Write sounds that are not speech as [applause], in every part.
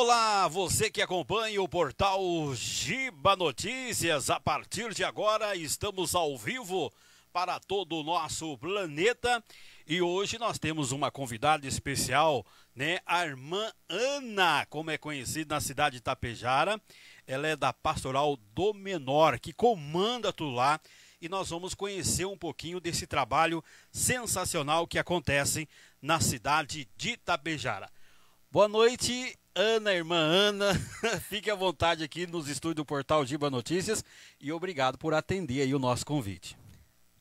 Olá, você que acompanha o portal Giba Notícias. A partir de agora estamos ao vivo para todo o nosso planeta e hoje nós temos uma convidada especial, né? A irmã Ana, como é conhecida na cidade de Itapejara. Ela é da Pastoral do Menor, que comanda tudo lá e nós vamos conhecer um pouquinho desse trabalho sensacional que acontece na cidade de Itapejara. Boa noite, Ana, irmã Ana, [laughs] fique à vontade aqui nos estúdios do portal Giba Notícias e obrigado por atender aí o nosso convite.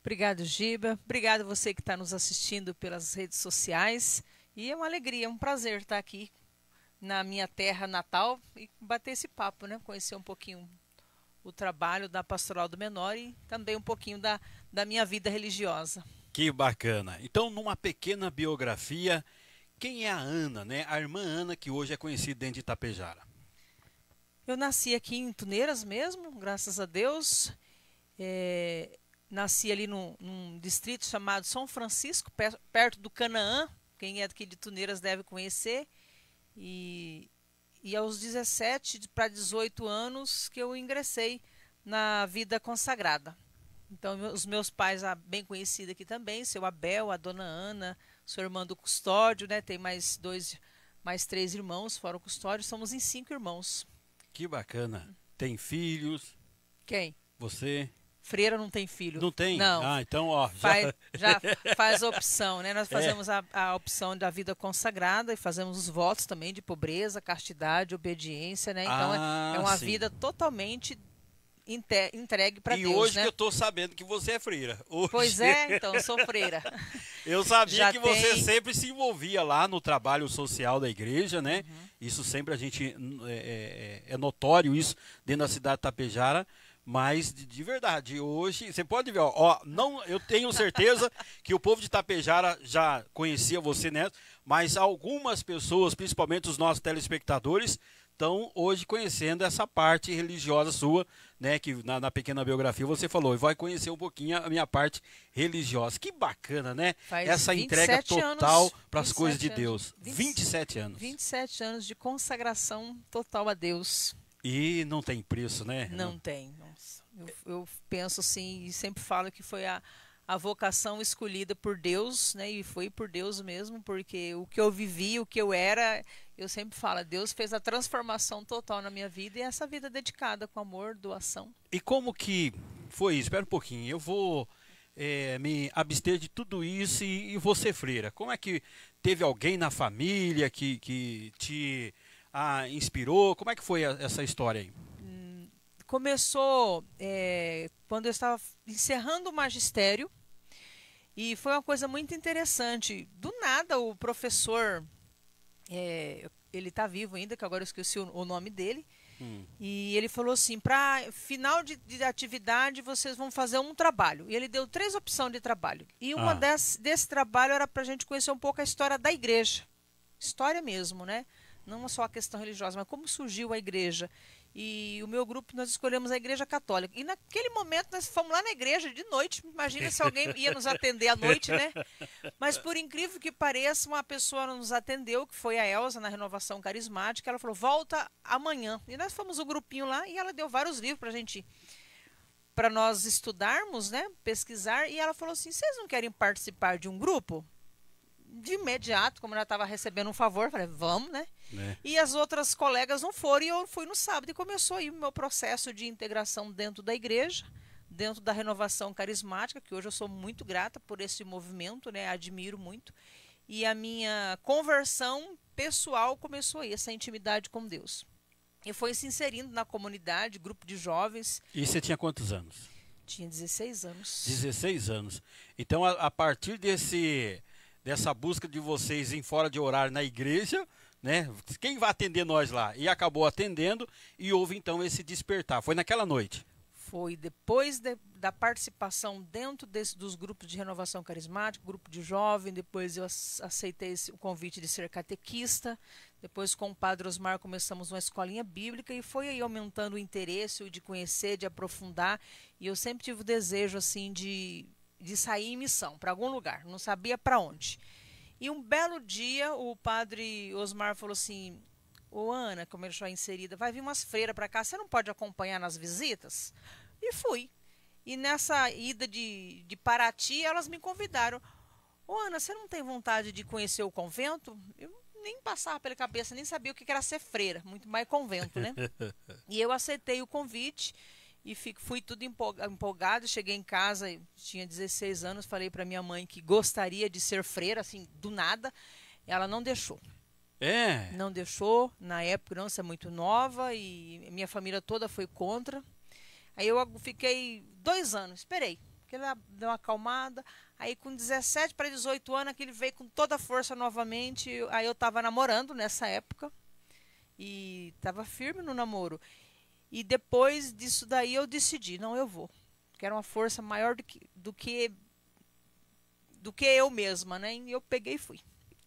Obrigado, Giba. Obrigado você que está nos assistindo pelas redes sociais. E é uma alegria, é um prazer estar tá aqui na minha terra natal e bater esse papo, né? Conhecer um pouquinho o trabalho da Pastoral do Menor e também um pouquinho da, da minha vida religiosa. Que bacana. Então, numa pequena biografia, quem é a Ana, né? A irmã Ana que hoje é conhecida dentro de Itapejara. Eu nasci aqui em Tuneiras mesmo, graças a Deus. É, nasci ali num, num, distrito chamado São Francisco, per, perto do Canaã. Quem é aqui de Tuneiras deve conhecer. E, e aos 17 para 18 anos que eu ingressei na vida consagrada. Então, os meus pais, bem conhecidos aqui também, seu Abel, a dona Ana, sou irmã do custódio, né? Tem mais dois, mais três irmãos fora o custódio. Somos em cinco irmãos. Que bacana. Tem filhos? Quem? Você? Freira não tem filho. Não tem? Não. Ah, então, ó. Já faz, já [laughs] faz a opção, né? Nós é. fazemos é. a, a, opção da vida consagrada e fazemos os votos também de pobreza, castidade, obediência, né? Então, é, ah, é, é, uma sim. vida totalmente entregue para Deus. E hoje né? que eu estou sabendo que você é freira. Hoje... Pois é, então, sou freira. [laughs] eu sabia Já que tem... você sempre se envolvia lá no trabalho social da igreja, né? Uhum. Isso sempre a gente. É, é, é, é, notório isso dentro da cidade de Tapejara. Mas de, de verdade, hoje, você pode ver, ó, ó, não, eu tenho certeza [laughs] que o povo de Tapejara já conhecia você, né? Mas algumas pessoas, principalmente os nossos telespectadores, estão hoje conhecendo essa parte religiosa sua né, que na, na, pequena biografia você falou, e vai conhecer um pouquinho a minha parte religiosa. Que bacana, né? Faz Essa entrega total para as coisas de anos, Deus. 20, 27 anos. 27 anos de consagração total a Deus. E não tem preço, né? Não, não. tem. eu, eu penso assim, e sempre falo que foi a, a vocação escolhida por Deus, né? E foi por Deus mesmo, porque o que eu vivi, o que eu era, eu sempre falo, Deus fez a transformação total na minha vida e essa vida dedicada com amor, doação. E como que foi isso? Espera um pouquinho, eu vou é, me abster de tudo isso e, e vou ser freira. Como é que teve alguém na família que, que te ah, inspirou? Como é que foi a, essa história aí? começou é, quando eu estava encerrando o magistério e foi uma coisa muito interessante. Do nada, o professor, é, ele está vivo ainda, que agora eu esqueci o, o nome dele, hum. e ele falou assim: para final de, de, atividade, vocês vão fazer um trabalho. E ele deu três opções de trabalho. E uma ah. desse trabalho era para a gente conhecer um pouco a história da igreja. História mesmo, né? Não só a questão religiosa, mas como surgiu a igreja. E o meu grupo, nós escolhemos a igreja católica. E naquele momento nós fomos lá na igreja de noite. Imagina se alguém ia nos atender à noite, né? Mas por incrível que pareça, uma pessoa nos atendeu, que foi a Elsa na renovação carismática. Ela falou: volta amanhã. E nós fomos o um grupinho lá e ela deu vários livros para gente para nós estudarmos, né? Pesquisar. E ela falou assim: vocês não querem participar de um grupo? de imediato, como eu já estava recebendo um favor, falei, vamos, né? É. E as outras colegas não foram, e eu fui no sábado e começou aí o meu processo de integração dentro da igreja, dentro da renovação carismática, que hoje eu sou muito grata por esse movimento, né? Admiro muito. E a minha conversão pessoal começou aí, essa intimidade com Deus. E foi se inserindo na comunidade, grupo de jovens. E você tinha quantos anos? Tinha 16 anos. 16 anos. Então, a, a partir desse dessa busca de vocês em fora de horário na igreja, né? Quem vai atender nós lá? E acabou atendendo e houve então esse despertar. Foi naquela noite. Foi depois de, da participação dentro desse, dos grupos de renovação carismática, grupo de jovem, depois eu aceitei esse, o convite de ser catequista, depois com o Padre Osmar começamos uma escolinha bíblica e foi aí aumentando o interesse de conhecer, de aprofundar, e eu sempre tive o desejo assim de de sair em missão para algum lugar, não sabia para onde. E um belo dia o padre Osmar falou assim: Ô Ana, como ele já inserida, vai vir umas freiras para cá, você não pode acompanhar nas visitas? E fui. E nessa ida de, de Paraty, elas me convidaram. Ô Ana, você não tem vontade de conhecer o convento? Eu nem passava pela cabeça, nem sabia o que era ser freira, muito mais convento, né? [laughs] e eu aceitei o convite e fui tudo empolgado. Cheguei em casa, tinha 16 anos, falei para minha mãe que gostaria de ser freira, assim, do nada. Ela não deixou. É? Não deixou. Na época, não, você é muito nova e minha família toda foi contra. Aí eu fiquei dois anos, esperei. Porque ela deu uma acalmada. Aí com 17 para 18 anos, aquele veio com toda a força novamente. Aí eu estava namorando nessa época. E estava firme no namoro. E depois disso daí eu decidi, não, eu vou. era uma força maior do que, do que do que eu mesma, né? E eu peguei e fui.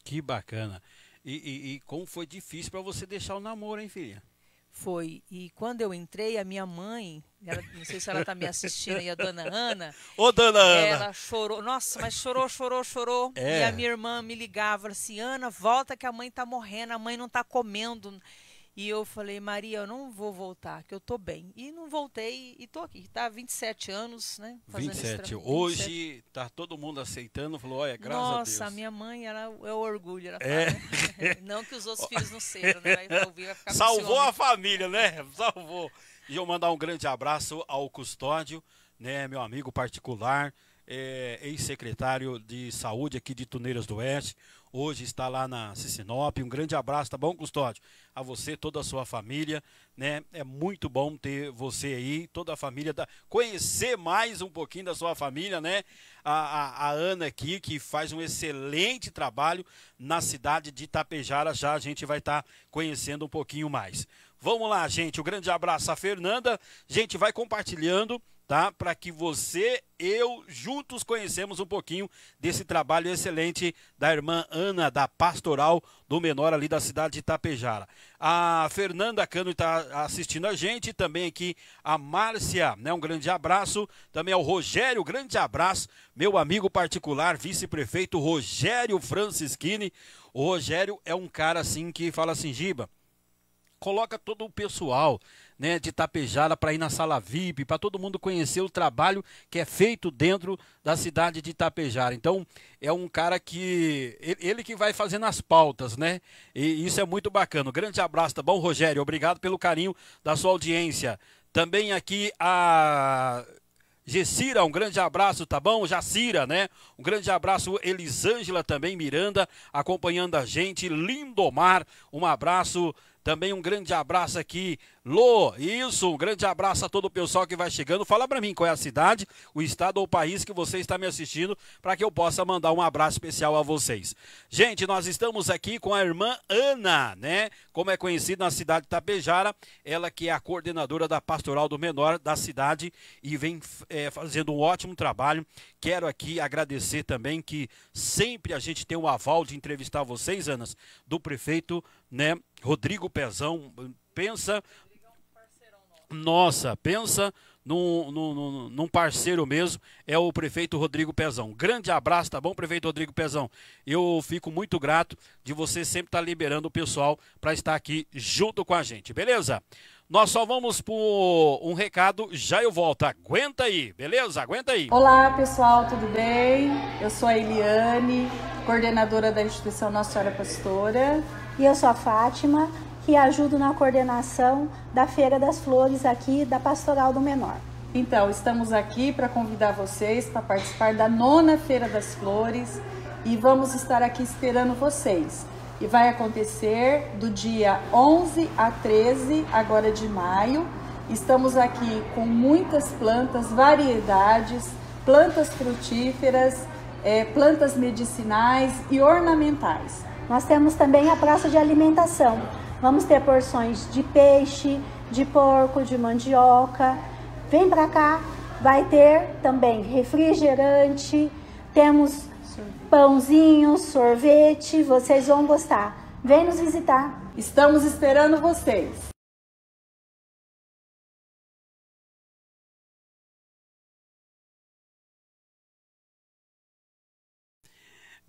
Que bacana. E, e, e como foi difícil para você deixar o namoro, hein, filha? Foi. E quando eu entrei, a minha mãe, ela, não sei se ela tá me assistindo aí, a dona Ana. Ô, dona Ana! Ela chorou, nossa, mas chorou, chorou, chorou. É. E a minha irmã me ligava assim: Ana, volta que a mãe tá morrendo, a mãe não tá comendo. E eu falei, Maria, eu não vou voltar, que eu tô bem. E não voltei e tô aqui. Tá 27 anos, né? 27. Extra... Hoje tá todo mundo aceitando, falou, olha, graças Nossa, a Deus. Nossa, minha mãe, era é o orgulho. Ela é. Né? [laughs] não que os outros [laughs] filhos não sejam, né? Vai ouvir, vai ficar Salvou a família, né? [laughs] Salvou. E eu mandar um grande abraço ao custódio, né, meu amigo particular, é, ex-secretário de saúde aqui de Tuneiras do Oeste, hoje está lá na Sinop. Um grande abraço, tá bom, Custódio? A você, toda a sua família, né? É muito bom ter você aí, toda a família, da... conhecer mais um pouquinho da sua família, né? A, a, a Ana aqui, que faz um excelente trabalho na cidade de Itapejara, já a gente vai estar tá conhecendo um pouquinho mais. Vamos lá, gente. Um grande abraço a Fernanda. Gente, vai compartilhando tá? Para que você, eu, juntos conhecemos um pouquinho desse trabalho excelente da irmã Ana, da pastoral do menor ali da cidade de Itapejara. A Fernanda Cano está assistindo a gente, também aqui a Márcia, né? Um grande abraço. Também ao Rogério, grande abraço. Meu amigo particular, vice-prefeito Rogério Francischini. O Rogério é um cara assim que fala assim, Giba, coloca todo o pessoal né, de Itapejara para ir na sala VIP, para todo mundo conhecer o trabalho que é feito dentro da cidade de Itapejara. Então, é um cara que. Ele que vai fazendo as pautas, né? E isso é muito bacana. grande abraço, tá bom, Rogério? Obrigado pelo carinho da sua audiência. Também aqui a Gessira, um grande abraço, tá bom? Jacira, né? Um grande abraço, Elisângela também, Miranda, acompanhando a gente. Lindomar, um abraço. Também um grande abraço aqui, Lô. Isso, um grande abraço a todo o pessoal que vai chegando. Fala para mim qual é a cidade, o estado ou o país que você está me assistindo, para que eu possa mandar um abraço especial a vocês. Gente, nós estamos aqui com a irmã Ana, né? Como é conhecida na cidade de Tapejara, ela que é a coordenadora da Pastoral do Menor da cidade e vem é, fazendo um ótimo trabalho. Quero aqui agradecer também que sempre a gente tem o aval de entrevistar vocês, Anas, do prefeito, né? Rodrigo Pezão, pensa. Nossa, pensa num, num, num, parceiro mesmo, é o prefeito Rodrigo Pezão. Grande abraço, tá bom, prefeito Rodrigo Pezão? Eu fico muito grato de você sempre estar tá liberando o pessoal para estar aqui junto com a gente, beleza? Nós só vamos por um recado, já eu volto. Aguenta aí, beleza? Aguenta aí. Olá, pessoal, tudo bem? Eu sou a Eliane, coordenadora da Instituição Nossa Senhora Pastora. E eu sou a Fátima, que ajudo na coordenação da Feira das Flores aqui da Pastoral do Menor. Então, estamos aqui para convidar vocês para participar da nona Feira das Flores e vamos estar aqui esperando vocês. E vai acontecer do dia 11 a 13 agora de maio. Estamos aqui com muitas plantas, variedades, plantas frutíferas, é, plantas medicinais e ornamentais. Nós temos também a praça de alimentação. Vamos ter porções de peixe, de porco, de mandioca. Vem para cá, vai ter também refrigerante, temos pãozinho, sorvete, vocês vão gostar. Vem nos visitar. Estamos esperando vocês.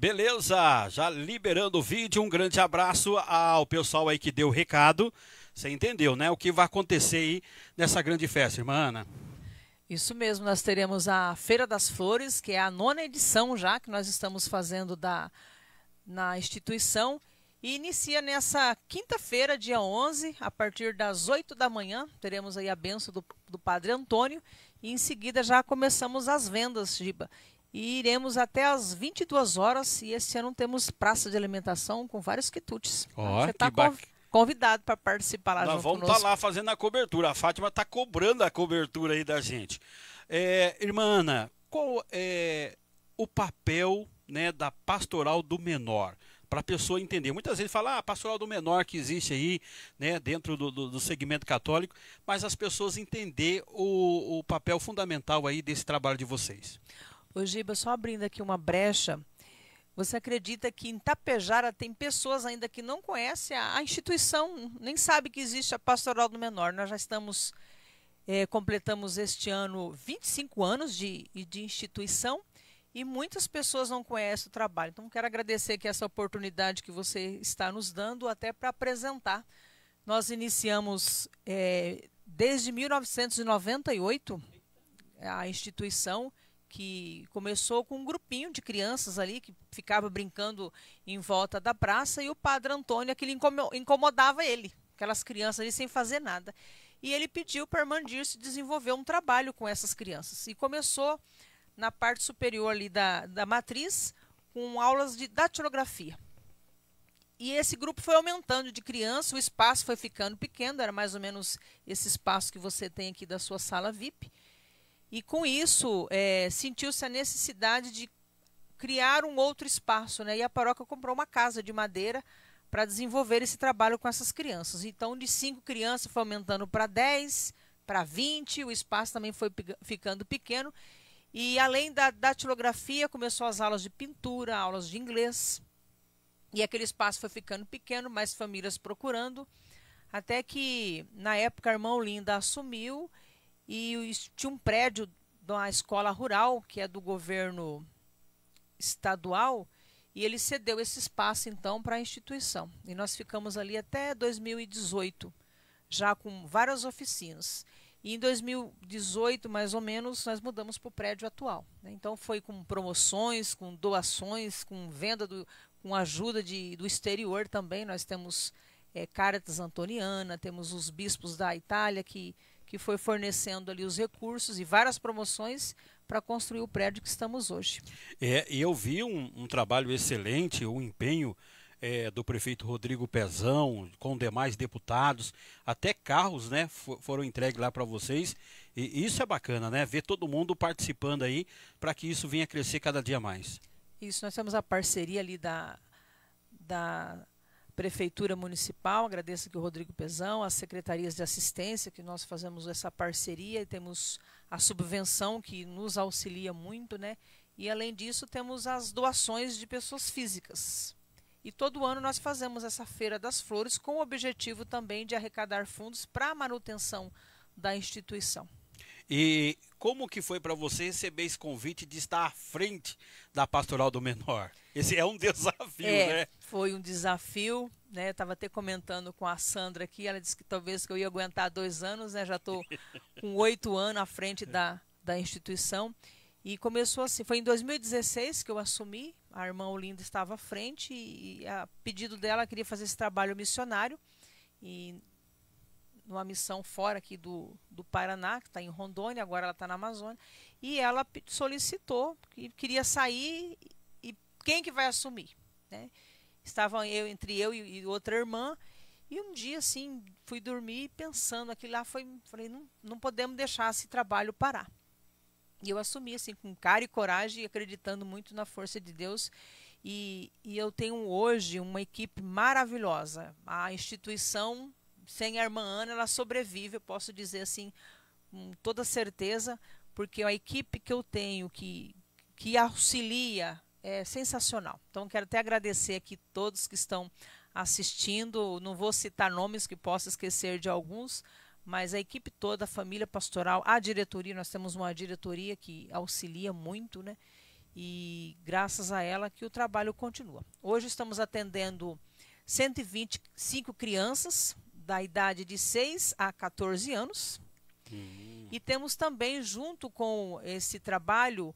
Beleza, já liberando o vídeo, um grande abraço ao pessoal aí que deu o recado. Você entendeu, né? O que vai acontecer aí nessa grande festa, irmã Ana? Isso mesmo, nós teremos a Feira das Flores, que é a nona edição já que nós estamos fazendo da, na instituição. E inicia nessa quinta-feira, dia 11, a partir das 8 da manhã, teremos aí a benção do, do Padre Antônio. E em seguida já começamos as vendas, Giba. E iremos até às 22 horas. E esse ano temos praça de alimentação com vários quitutes. Oh, Você está conv... convidado para participar lá Nós vamos estar tá lá fazendo a cobertura. A Fátima está cobrando a cobertura aí da gente. É, irmã Ana, qual é o papel né, da pastoral do menor? para a pessoa entender. Muitas vezes fala, ah, pastoral do menor que existe aí, né, dentro do, do, do segmento católico, mas as pessoas entender o, o papel fundamental aí desse trabalho de vocês. Ojiba, só abrindo aqui uma brecha, você acredita que em Tapejara tem pessoas ainda que não conhecem a, a instituição, nem sabe que existe a Pastoral do Menor. Nós já estamos, é, completamos este ano 25 anos de, de instituição e muitas pessoas não conhecem o trabalho. Então, quero agradecer aqui essa oportunidade que você está nos dando até para apresentar. Nós iniciamos é, desde 1998 a instituição que começou com um grupinho de crianças ali que ficava brincando em volta da praça e o padre Antônio aquilo é incomodava ele, aquelas crianças ali sem fazer nada. E ele pediu para se desenvolver um trabalho com essas crianças e começou na parte superior ali da, da matriz com aulas de datilografia. E esse grupo foi aumentando de criança, o espaço foi ficando pequeno, era mais ou menos esse espaço que você tem aqui da sua sala VIP. E com isso, é, sentiu-se a necessidade de criar um outro espaço, né? E a paróquia comprou uma casa de madeira para desenvolver esse trabalho com essas crianças. Então, de cinco crianças foi aumentando para 10, para 20, o espaço também foi ficando pequeno. E além da datilografia, começou as aulas de pintura, aulas de inglês. E aquele espaço foi ficando pequeno, mais famílias procurando. Até que, na época, a irmã Linda assumiu e tinha um prédio de uma escola rural, que é do governo estadual, e ele cedeu esse espaço então para a instituição. E nós ficamos ali até 2018, já com várias oficinas. E em 2018, mais ou menos, nós mudamos para o prédio atual. Né? Então foi com promoções, com doações, com venda, do, com ajuda de, do exterior também. Nós temos é, Caritas Antoniana, temos os bispos da Itália que que foi fornecendo ali os recursos e várias promoções para construir o prédio que estamos hoje. É, eu vi um, um trabalho excelente, o um empenho é, do prefeito Rodrigo Pezão, com demais deputados, até carros né, foram entregues lá para vocês. E isso é bacana, né? Ver todo mundo participando aí para que isso venha crescer cada dia mais. Isso, nós temos a parceria ali da, da Prefeitura Municipal, agradeço aqui o Rodrigo Pezão, as secretarias de assistência, que nós fazemos essa parceria e temos a subvenção que nos auxilia muito, né? E além disso, temos as doações de pessoas físicas. E todo ano nós fazemos essa Feira das Flores com o objetivo também de arrecadar fundos para a manutenção da instituição. E como que foi para você receber esse convite de estar à frente da Pastoral do Menor? Esse é um [laughs] desafio, é, né? Foi um desafio, né? Estava até comentando com a Sandra aqui, ela disse que talvez que eu ia aguentar dois anos, né? Já estou [laughs] com oito anos à frente da, da instituição. E começou assim, foi em 2016 que eu assumi, a irmã Olinda estava à frente e a pedido dela queria fazer esse trabalho missionário. E numa missão fora aqui do, do Paraná, que está em Rondônia, agora ela está na Amazônia, e ela solicitou que queria sair e quem que vai assumir? Né? Estavam eu entre eu e, e outra irmã, e um dia, assim, fui dormir pensando aqui lá, foi, falei, não, não podemos deixar esse trabalho parar. E eu assumi, assim, com cara e coragem, acreditando muito na força de Deus. E, e eu tenho hoje uma equipe maravilhosa. A instituição sem a irmã Ana, ela sobrevive, eu posso dizer assim, com toda certeza, porque a equipe que eu tenho que, que auxilia é sensacional. Então, quero até agradecer aqui todos que estão assistindo, não vou citar nomes que possa esquecer de alguns, mas a equipe toda, a família pastoral, a diretoria, nós temos uma diretoria que auxilia muito, né? E graças a ela que o trabalho continua. Hoje estamos atendendo 125 crianças da idade de 6 a 14 anos. Uhum. E temos também, junto com esse trabalho,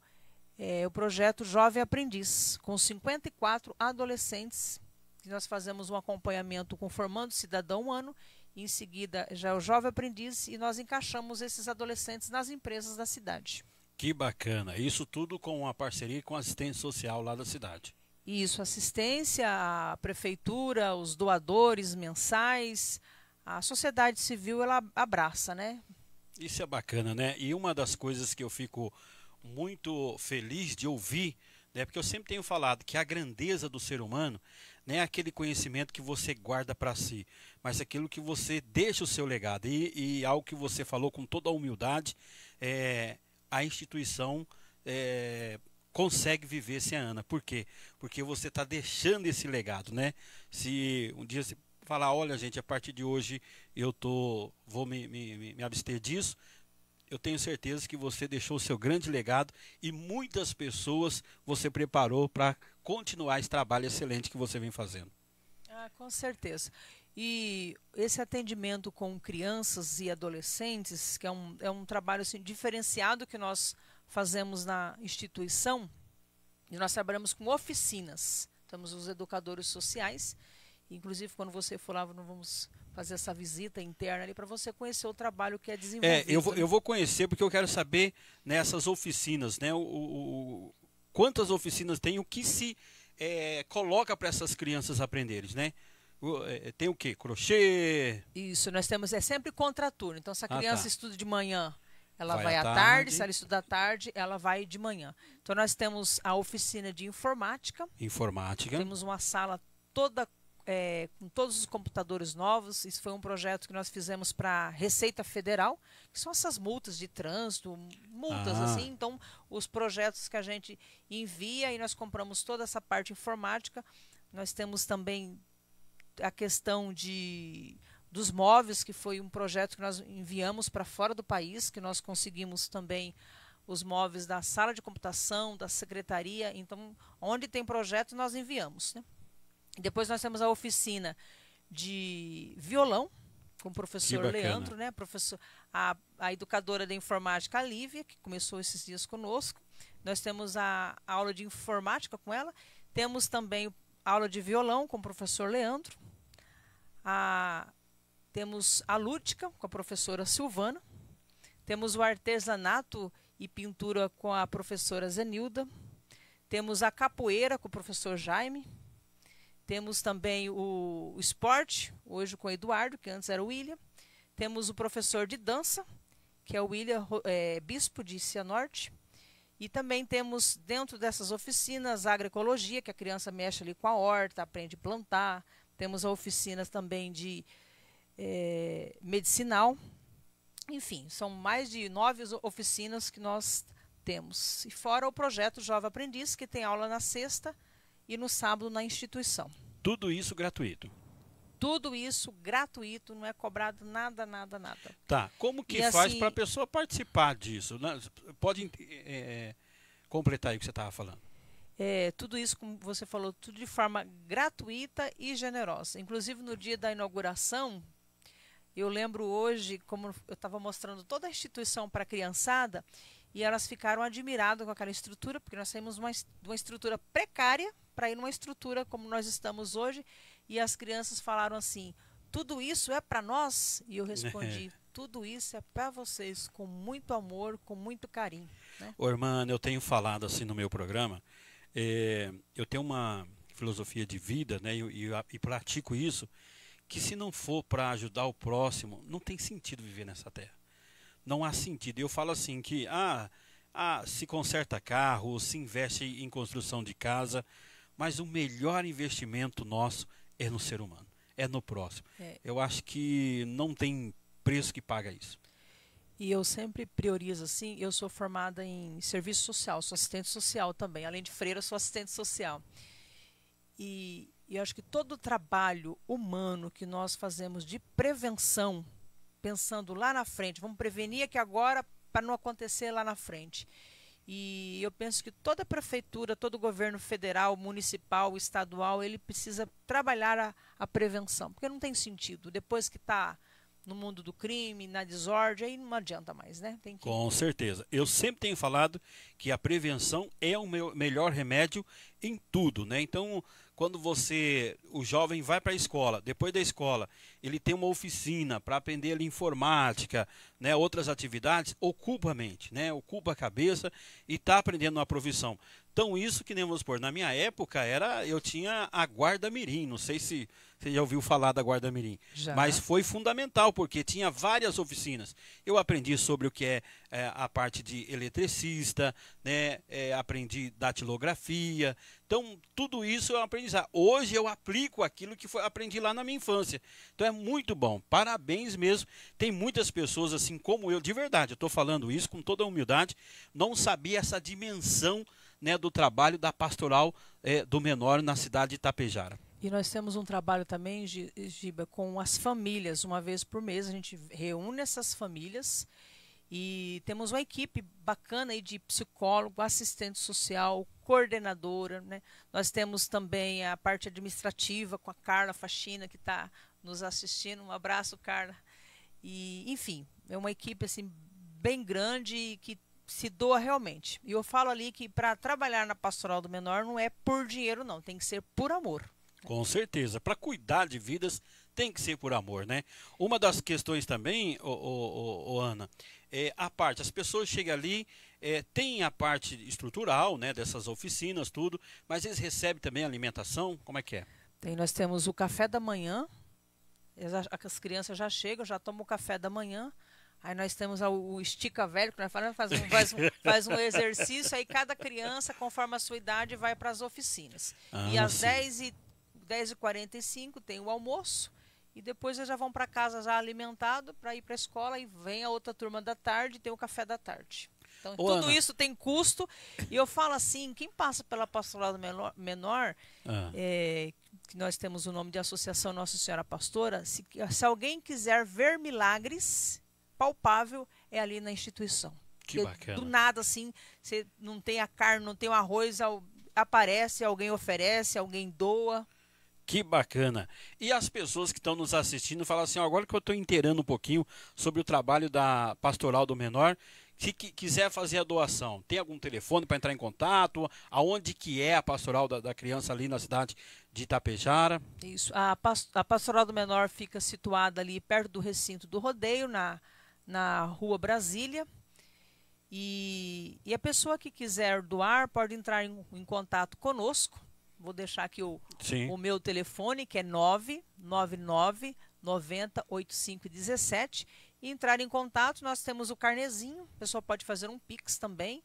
é, o projeto Jovem Aprendiz, com 54 adolescentes. Nós fazemos um acompanhamento com Formando Cidadão um ano, em seguida já é o Jovem Aprendiz, e nós encaixamos esses adolescentes nas empresas da cidade. Que bacana! Isso tudo com uma parceria com a assistência social lá da cidade. Isso, assistência a prefeitura, os doadores mensais, a sociedade civil ela abraça, né? Isso é bacana, né? E uma das coisas que eu fico muito feliz de ouvir, né? Porque eu sempre tenho falado que a grandeza do ser humano não né, é aquele conhecimento que você guarda para si, mas aquilo que você deixa o seu legado. E, e algo que você falou com toda a humildade, é, a instituição é, consegue viver sem a Ana. Por quê? Porque você está deixando esse legado, né? Se um dia falar, olha gente, a partir de hoje eu tô, vou me, me, me abster disso. Eu tenho certeza que você deixou o seu grande legado e muitas pessoas você preparou para continuar esse trabalho excelente que você vem fazendo. Ah, com certeza. E esse atendimento com crianças e adolescentes, que é um, é um trabalho assim, diferenciado que nós fazemos na instituição, e nós trabalhamos com oficinas. Temos os educadores sociais Inclusive, quando você for lá, vamos fazer essa visita interna ali para você conhecer o trabalho que é, é desenvolvido. É, eu vou, né? eu vou conhecer porque eu quero saber nessas né, oficinas, né? O, o, o, quantas oficinas tem, o que se é, coloca para essas crianças aprenderem, né? É, tem o que? Crochê? Isso, nós temos, é sempre contraturno. Então, se a criança ah, tá. estuda de manhã, ela vai, vai à tarde. tarde. se ela estuda à tarde, ela vai de manhã. Então, nós temos a oficina de informática. Informática. Temos uma sala toda é, com todos os computadores novos. Isso foi um projeto que nós fizemos para a Receita Federal, que são essas multas de trânsito, multas ah. assim. Então, os projetos que a gente envia e nós compramos toda essa parte informática. Nós temos também a questão de dos móveis, que foi um projeto que nós enviamos para fora do país, que nós conseguimos também os móveis da sala de computação, da secretaria. Então, onde tem projeto, nós enviamos. Né? Depois nós temos a oficina de violão com o professor Leandro, né? Professor, a, a educadora da informática, a Lívia, que começou esses dias conosco. Nós temos a, a aula de informática com ela. Temos também a aula de violão com o professor Leandro. A, temos a lúdica com a professora Silvana. Temos o artesanato e pintura com a professora Zenilda. Temos a capoeira com o professor Jaime temos também o, o esporte, hoje com o Eduardo, que antes era o William. Temos o professor de dança, que é o William é, Bispo de Cianorte. E também temos dentro dessas oficinas a agroecologia, que a criança mexe ali com a horta, aprende a plantar. Temos oficinas também de é, medicinal. Enfim, são mais de nove oficinas que nós temos. E fora o projeto Jovem Aprendiz, que tem aula na sexta e no sábado na instituição. Tudo isso gratuito. Tudo isso gratuito, não é cobrado nada, nada, nada. Tá. Como que e faz assim, para a pessoa participar disso? Né, pode é, completar aí o que você estava falando. É, tudo isso, como você falou, tudo de forma gratuita e generosa. Inclusive no dia da inauguração, eu lembro hoje, como eu estava mostrando toda a instituição para a criançada, e elas ficaram admiradas com aquela estrutura, porque nós saímos uma, de uma estrutura precária para ir numa estrutura como nós estamos hoje. E as crianças falaram assim: tudo isso é para nós? E eu respondi: [laughs] tudo isso é para vocês, com muito amor, com muito carinho. Né? Ô, irmã, eu tenho falado assim no meu programa, é, eu tenho uma filosofia de vida né, e, e, e pratico isso, que se não for para ajudar o próximo, não tem sentido viver nessa terra não há sentido. Eu falo assim que ah, ah, se conserta carro, se investe em construção de casa, mas o melhor investimento nosso é no ser humano, é no próximo. É. Eu acho que não tem preço que paga isso. E eu sempre priorizo assim, eu sou formada em serviço social, sou assistente social também, além de freira, sou assistente social. E, e acho que todo o trabalho humano que nós fazemos de prevenção pensando lá na frente, vamos prevenir aqui agora para não acontecer lá na frente. E eu penso que toda prefeitura, todo governo federal, municipal, estadual, ele precisa trabalhar a, a prevenção, porque não tem sentido. Depois que está no mundo do crime, na desordem, aí não adianta mais, né? Que... Com certeza. Eu sempre tenho falado que a prevenção é o meu melhor remédio em tudo, né? Então, quando você, o jovem vai para a escola, depois da escola, ele tem uma oficina para aprender ali, informática, né, outras atividades, ocupa a mente, né, ocupa a cabeça e está aprendendo uma profissão. Então isso que nem vamos supor, na minha época era, eu tinha a guarda mirim, não sei se você já ouviu falar da guarda mirim, já. mas foi fundamental porque tinha várias oficinas. Eu aprendi sobre o que é, é a parte de eletricista, né, é, aprendi datilografia, então, tudo isso é um aprendizado. Hoje eu aplico aquilo que foi, aprendi lá na minha infância. Então, é muito bom. Parabéns mesmo. Tem muitas pessoas assim como eu, de verdade, eu estou falando isso com toda humildade, não sabia essa dimensão né, do trabalho da pastoral é, do menor na cidade de Itapejara. E nós temos um trabalho também, Giba, com as famílias. Uma vez por mês a gente reúne essas famílias e temos uma equipe bacana aí de psicólogo, assistente social, coordenadora. Né? Nós temos também a parte administrativa com a Carla Faxina, que está nos assistindo. Um abraço, Carla. E, enfim, é uma equipe assim bem grande e que se doa realmente. E eu falo ali que para trabalhar na pastoral do menor não é por dinheiro, não, tem que ser por amor. Com certeza. Para cuidar de vidas tem que ser por amor, né? Uma das questões também, o Ana, é, a parte. As pessoas chegam ali, é, têm a parte estrutural, né, dessas oficinas, tudo, mas eles recebem também alimentação? Como é que é? Tem, nós temos o café da manhã, as crianças já chegam, já tomam o café da manhã, Aí nós temos o estica velho, que nós falamos, faz um, faz, um, [laughs] faz um exercício, aí cada criança, conforme a sua idade, vai para as oficinas. Ah, e às 10h45 10 tem o almoço, e depois eles já vão para casa já alimentado para ir para a escola e vem a outra turma da tarde e tem o café da tarde. Então, Ô, tudo Ana. isso tem custo. E eu falo assim: quem passa pela pastoral menor, ah. é, que nós temos o nome de Associação Nossa Senhora Pastora, se, se alguém quiser ver milagres palpável, é ali na instituição. Que bacana. Do nada, assim, você não tem a carne, não tem o arroz, aparece, alguém oferece, alguém doa. Que bacana. E as pessoas que estão nos assistindo falam assim: ó, agora que eu estou inteirando um pouquinho sobre o trabalho da Pastoral do Menor, se quiser fazer a doação, tem algum telefone para entrar em contato? Aonde que é a Pastoral da, da Criança ali na cidade de Itapejara? Isso. A, a Pastoral do Menor fica situada ali perto do recinto do rodeio, na, na Rua Brasília. E, e a pessoa que quiser doar pode entrar em, em contato conosco Vou deixar aqui o, o meu telefone, que é 999 90 8517. E entrar em contato, nós temos o carnezinho, a pessoa pode fazer um Pix também.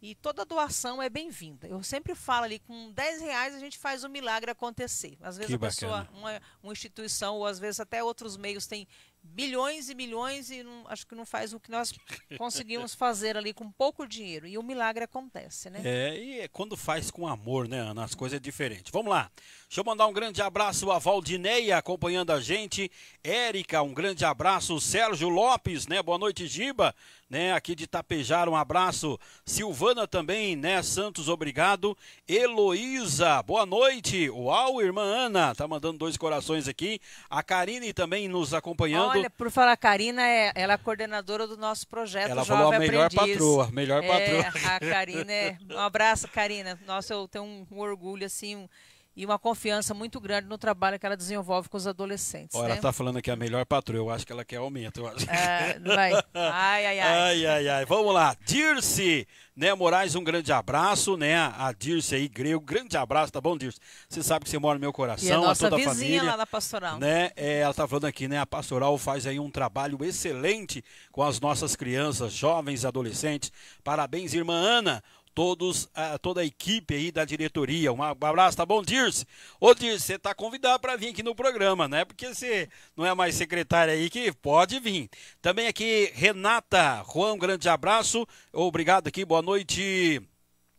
E toda doação é bem-vinda. Eu sempre falo ali, com 10 reais a gente faz o milagre acontecer. Às vezes que a pessoa, uma, uma, instituição, ou às vezes até outros meios têm bilhões e milhões e não, acho que não faz o que nós conseguimos fazer ali com pouco dinheiro. E o milagre acontece, né? É, e é quando faz com amor, né, Ana? As coisas é diferente. Vamos lá. Deixa eu mandar um grande abraço a Valdineia acompanhando a gente. Érica, um grande abraço. Sérgio Lopes, né? Boa noite, Giba, né? Aqui de Tapejar, um abraço. Silvana também, né? Santos, obrigado. Heloísa, boa noite. Uau, irmã Ana, tá mandando dois corações aqui. A Karine também nos acompanhando. Olha, por falar, a Karina, é, ela é coordenadora do nosso projeto ela Jovem falou a melhor Aprendiz. patroa, melhor é, A Karina é... Um abraço, Karina. Nossa, eu tenho um, um orgulho, assim, um, e uma confiança muito grande no trabalho que ela desenvolve com os adolescentes. né? ela está falando que é a melhor patroa, eu acho que ela quer aumento. É, vai. Ai, ai, ai. ai, ai, ai. Vamos lá, Dirce, né, Moraes, um grande abraço, né, a Dirce aí, grego, grande abraço, tá bom, Dirce? Você sabe que você mora no meu coração, e é a nossa a toda vizinha a família. lá da Pastoral. Né, é, ela está falando aqui, né, a Pastoral faz aí um trabalho excelente com as nossas crianças, jovens, adolescentes. Parabéns, irmã Ana todos, toda a equipe aí da diretoria. Um abraço, tá bom, Dirce? Ô, Dirce, você tá convidado para vir aqui no programa, né? Porque você não é mais secretária aí que pode vir. Também aqui, Renata Juan, um grande abraço. Obrigado aqui, boa noite.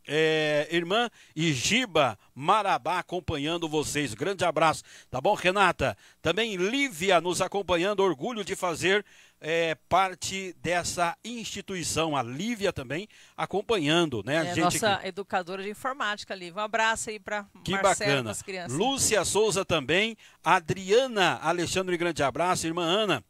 É, irmã e Giba Marabá acompanhando vocês. Grande abraço, tá bom, Renata? Também Lívia nos acompanhando, orgulho de fazer é, parte dessa instituição, a Lívia também, acompanhando, né? É, a gente nossa aqui. educadora de informática, Lívia. Um abraço aí para Que Marcelo, as Crianças. Lúcia Souza também, Adriana Alexandre, grande abraço, irmã Ana.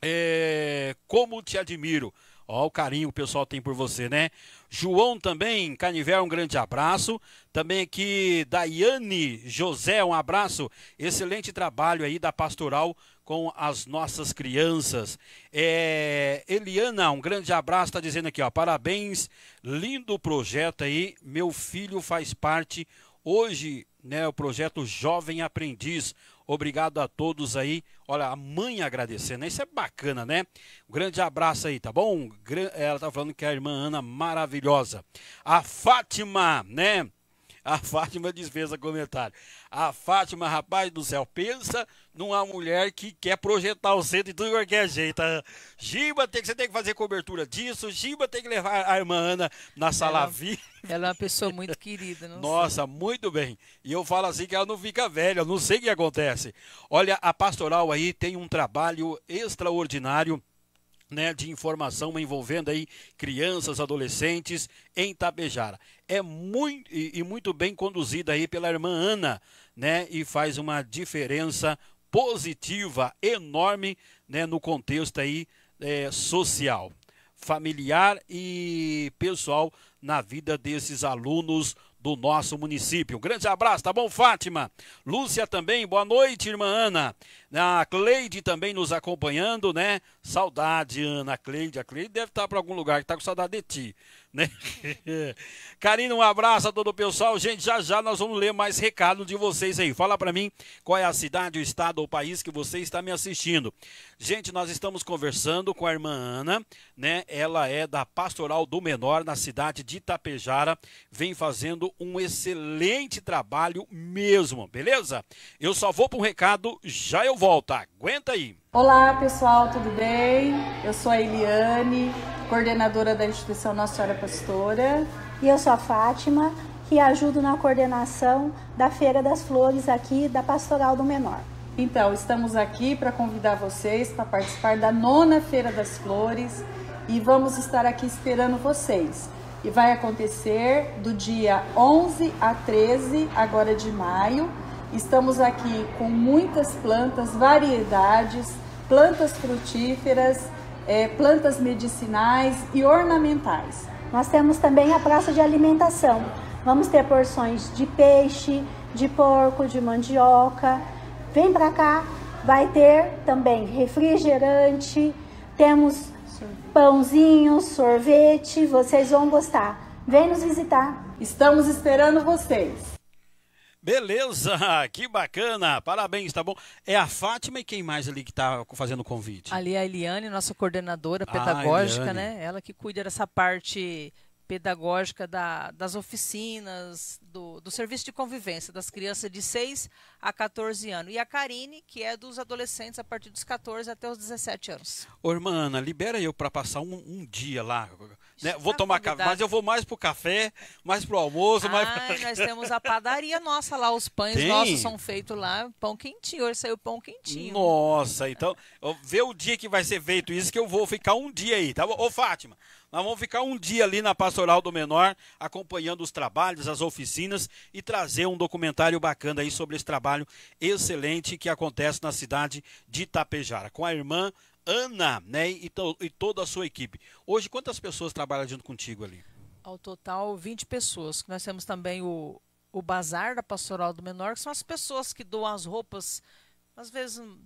É, como te admiro. Ó, o carinho que o pessoal tem por você, né? João também, Canivel, um grande abraço. Também aqui, Daiane José, um abraço. Excelente trabalho aí da Pastoral com as nossas crianças. É, Eliana, um grande abraço, está dizendo aqui, ó, parabéns, lindo projeto aí, meu filho faz parte hoje, né, o projeto Jovem Aprendiz. Obrigado a todos aí. Olha, a mãe agradecendo, isso é bacana, né? Um grande abraço aí, tá bom? Ela tá falando que é a irmã Ana maravilhosa. A Fátima, né? A Fátima dispensa comentário. A Fátima, rapaz do céu, pensa numa mulher que quer projetar o centro de tudo qualquer jeito. Giba, tem que, você tem que fazer cobertura disso. Giba tem que levar a irmã Ana na sala ela, VIP. Ela é uma pessoa muito querida. Nossa, sei. muito bem. E eu falo assim que ela não fica velha, não sei o que acontece. Olha, a pastoral aí tem um trabalho extraordinário né, de informação envolvendo aí crianças, adolescentes em Tabejara. É muito e, e, muito bem conduzida aí pela irmã Ana, né, e faz uma diferença positiva enorme, né, no contexto aí é, social, familiar e pessoal na vida desses alunos do nosso município. grande abraço, tá bom, Fátima? Lúcia também, boa noite, irmã Ana. A Cleide também nos acompanhando, né? Saudade, Ana, a Cleide. A Cleide deve estar para algum lugar que está com saudade de ti né? [laughs] Karina, um abraço a todo o pessoal. Gente, já já nós vamos ler mais recados de vocês aí. Fala para mim qual é a cidade, o estado ou país que você está me assistindo. Gente, nós estamos conversando com a irmã Ana, né? Ela é da Pastoral do Menor na cidade de Itapejara, vem fazendo um excelente trabalho mesmo, beleza? Eu só vou para um recado, já eu volto. Aguenta aí. Olá pessoal, tudo bem? Eu sou a Eliane, coordenadora da Instituição Nossa Senhora Pastora. E eu sou a Fátima, que ajudo na coordenação da Feira das Flores aqui da Pastoral do Menor. Então, estamos aqui para convidar vocês para participar da nona Feira das Flores e vamos estar aqui esperando vocês. E vai acontecer do dia 11 a 13 agora de maio Estamos aqui com muitas plantas, variedades, plantas frutíferas, é, plantas medicinais e ornamentais. Nós temos também a praça de alimentação. Vamos ter porções de peixe, de porco, de mandioca. Vem para cá, vai ter também refrigerante, temos pãozinho, sorvete, vocês vão gostar. Vem nos visitar. Estamos esperando vocês. Beleza, [laughs] que bacana, parabéns, tá bom? É a Fátima e quem mais ali que tá fazendo o convite? Ali é a Eliane, nossa coordenadora ah, pedagógica, ah, né? Ela que cuida dessa parte pedagógica da, das oficinas, do, do, serviço de convivência das crianças de 6 a 14 anos. E a Karine, que é dos adolescentes a partir dos 14 até os 17 anos. Ô, irmã Ana, libera eu para passar um, um, dia lá né? Vou tá tomar café, mas eu vou mais pro café, mais pro almoço, Ai, mais pra... nós [laughs] temos a padaria nossa lá, os pães Tem? nossos são feitos lá, pão quentinho, hoje saiu pão quentinho. Nossa, então, vê o dia que vai ser feito isso que eu vou ficar um dia aí, tá bom? Ô Fátima, nós vamos ficar um dia ali na Pastoral do Menor, acompanhando os trabalhos, as oficinas e trazer um documentário bacana aí sobre esse trabalho excelente que acontece na cidade de Itapejara, com a irmã Ana, né, e, to, e toda a sua equipe. Hoje, quantas pessoas trabalham junto contigo ali? Ao total, 20 pessoas. Nós temos também o, o bazar da Pastoral do Menor, que são as pessoas que doam as roupas, às vezes hum,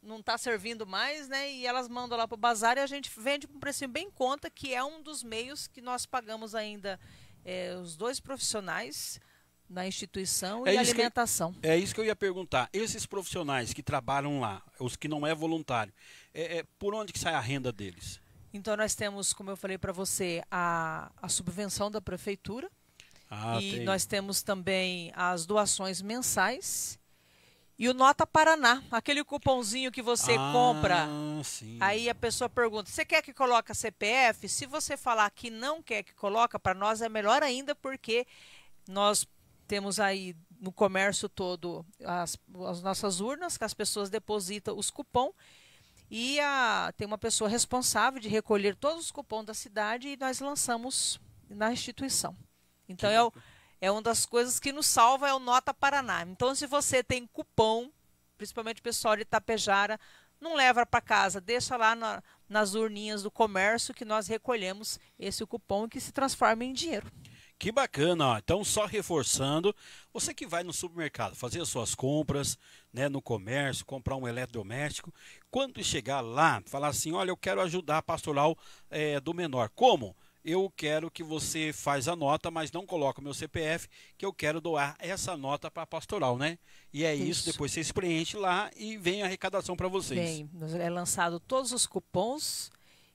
não está servindo mais, né? E elas mandam lá para o bazar e a gente vende por um preço bem conta, que é um dos meios que nós pagamos ainda é, os dois profissionais na instituição é e alimentação. é isso que eu ia perguntar. Esses profissionais que trabalham lá, os que não é voluntário, é, é por onde que sai a renda deles? Então nós temos, como eu falei para você, a, a subvenção da prefeitura. Ah, e tem. nós temos também as doações mensais e o Nota Paraná, aquele cupomzinho que você ah, compra. Sim. Aí a pessoa pergunta: "Você quer que coloque CPF?" Se você falar que não quer que coloca, para nós é melhor ainda porque nós temos aí no comércio todo as, as nossas urnas, que as pessoas depositam os cupons e a, tem uma pessoa responsável de recolher todos os cupons da cidade e nós lançamos na instituição. Então é, o, é uma das coisas que nos salva é o Nota Paraná. Então se você tem cupom, principalmente o pessoal de Itapejara, não leva para casa, deixa lá na, nas urninhas do comércio que nós recolhemos esse cupom que se transforma em dinheiro. Que bacana, ó. então só reforçando, você que vai no supermercado fazer as suas compras, né, no comércio, comprar um eletrodoméstico, quando chegar lá, falar assim, olha, eu quero ajudar a pastoral é, do menor. Como? eu quero que você faz a nota, mas não coloca o meu CPF, que eu quero doar essa nota para a pastoral, né? E é isso. isso. depois vocês preenchem lá e vem a arrecadação para vocês. Bem, é lançado todos os cupons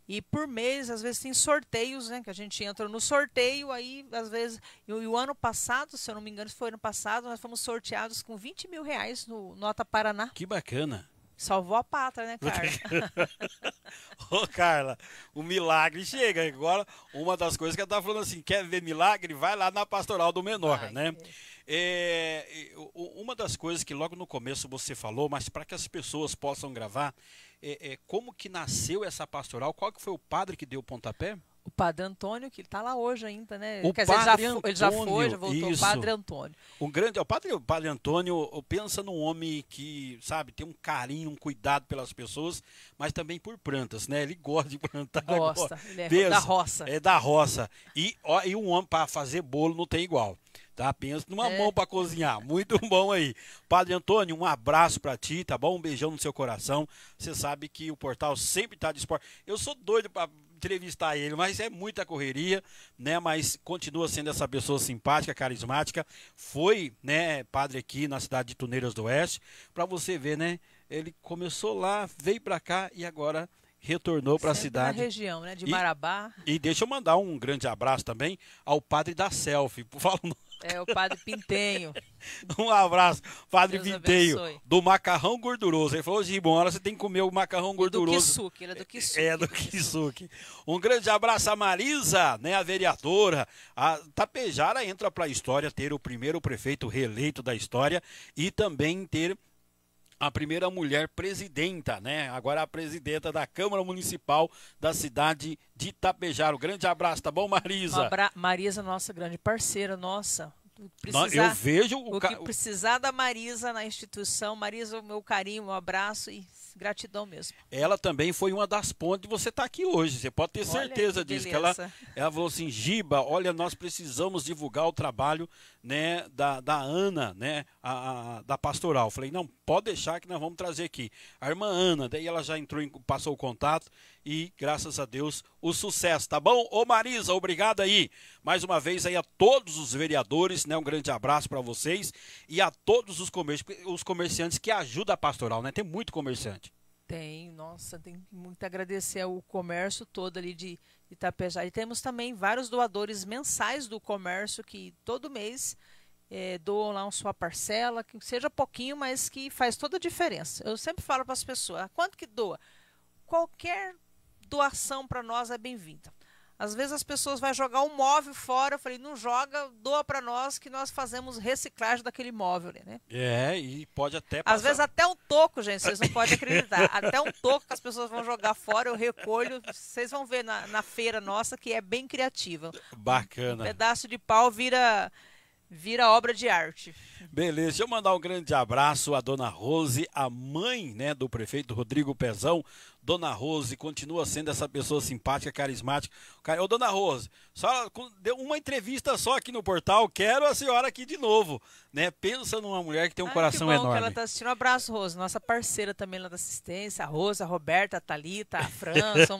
e por mês, às vezes tem sorteios, né? Que a gente entra no sorteio, aí às vezes. E o ano passado, se eu não me engano, se foi ano passado, nós fomos sorteados com 20 mil reais no Nota Paraná. Que bacana. Salvou a pátria, né, Carla? [laughs] Ô, Carla, o milagre chega. Agora, uma das coisas que ela tá falando assim, quer ver milagre? Vai lá na Pastoral do Menor, Ai, né? É. É, uma das coisas que logo no começo você falou, mas para que as pessoas possam gravar, é, é, como que nasceu essa pastoral? Qual que foi o padre que deu o pontapé? O padre Antônio, que está lá hoje ainda, né? O Quer padre dizer, ele Antônio, ele já foi, já voltou. Isso. O padre Antônio. grande, o, padre, o padre Antônio, pensa num homem que, sabe, tem um carinho, um cuidado pelas pessoas, mas também por plantas, né? Ele gosta de plantar. Gosta, gosta. ele é da roça. É da roça. E, ó, e um homem para fazer bolo não tem igual tá? Pensa numa é. mão para cozinhar. Muito [laughs] bom aí. Padre Antônio, um abraço para ti, tá bom? Um beijão no seu coração. Você sabe que o portal sempre tá de esporte. Eu sou doido para entrevistar ele, mas é muita correria, né? Mas continua sendo essa pessoa simpática, carismática. Foi, né, padre aqui na cidade de Tuneiras do Oeste, para você ver, né? Ele começou lá, veio para cá e agora retornou para a cidade. Na região, né, de Marabá. E, e, deixa eu mandar um grande abraço também ao padre da selfie. Fala o nome é o Padre Pintenho. [laughs] um abraço, Padre Deus Pintenho, abençoe. do macarrão gorduroso. Ele falou, Gibon, agora você tem que comer o macarrão gorduroso. gorduroso. do Kisuki, ele é do é, Kisuki. É, do Kisuki. Um grande abraço a Marisa, né, a vereadora. A Tapejara entra para a história, ter o primeiro prefeito reeleito da história e também ter a primeira mulher presidenta, né? Agora a presidenta da Câmara Municipal da cidade de Itapejaro. Grande abraço, tá bom, Marisa? Abra... Marisa, nossa grande parceira, nossa. Precisar, eu vejo o, o que precisar da Marisa na instituição. Marisa, o meu carinho, um abraço e Gratidão mesmo. Ela também foi uma das pontes de você estar tá aqui hoje. Você pode ter certeza que disso. Que ela, ela falou assim, Giba, olha, nós precisamos divulgar o trabalho né, da, da Ana, né, a, a, da pastoral. Falei, não, pode deixar que nós vamos trazer aqui. A irmã Ana, daí ela já entrou, em, passou o contato e, graças a Deus, o sucesso, tá bom? Ô Marisa, obrigado aí. Mais uma vez aí a todos os vereadores, né? Um grande abraço para vocês e a todos os, comer os comerciantes que ajudam a pastoral, né? Tem muito comerciante. Tem, nossa, tem muito a agradecer ao comércio todo ali de Itapejá. E temos também vários doadores mensais do comércio que todo mês é, doam lá uma sua parcela, que seja pouquinho, mas que faz toda a diferença. Eu sempre falo para as pessoas, ah, quanto que doa? Qualquer doação para nós é bem-vinda. Às vezes as pessoas vão jogar um móvel fora, eu falei, não joga, doa para nós que nós fazemos reciclagem daquele móvel, né? É, e pode até passar... Às vezes até um toco, gente, vocês não podem acreditar. [laughs] até um toco que as pessoas vão jogar fora, eu recolho. Vocês vão ver na, na feira nossa que é bem criativa. Bacana. Um pedaço de pau vira vira obra de arte. Beleza, deixa eu mandar um grande abraço à dona Rose, a mãe né, do prefeito Rodrigo Pezão, Dona Rose continua sendo essa pessoa simpática, carismática. Ô, Dona Rose, só deu uma entrevista só aqui no portal, quero a senhora aqui de novo, né? Pensa numa mulher que tem um Ai, coração que bom enorme. Que ela tá assistindo. Um abraço, Rose, nossa parceira também lá da assistência, a Rosa, a Roberta, a Thalita, a Fran, [laughs] são